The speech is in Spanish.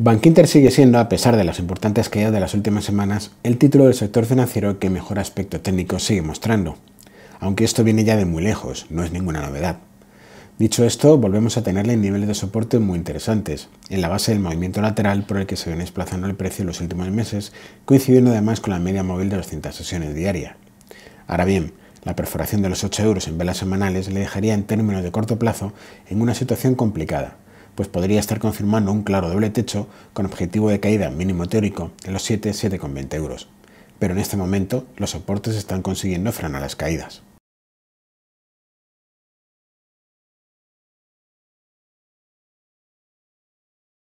Bankinter sigue siendo, a pesar de las importantes caídas de las últimas semanas, el título del sector financiero que mejor aspecto técnico sigue mostrando, aunque esto viene ya de muy lejos, no es ninguna novedad. Dicho esto, volvemos a tenerle niveles de soporte muy interesantes, en la base del movimiento lateral por el que se viene desplazando el precio en los últimos meses, coincidiendo además con la media móvil de 200 sesiones diaria. Ahora bien, la perforación de los 8 euros en velas semanales le dejaría en términos de corto plazo en una situación complicada, pues podría estar confirmando un claro doble techo con objetivo de caída mínimo teórico en los con 20 euros. Pero en este momento los soportes están consiguiendo frenar las caídas.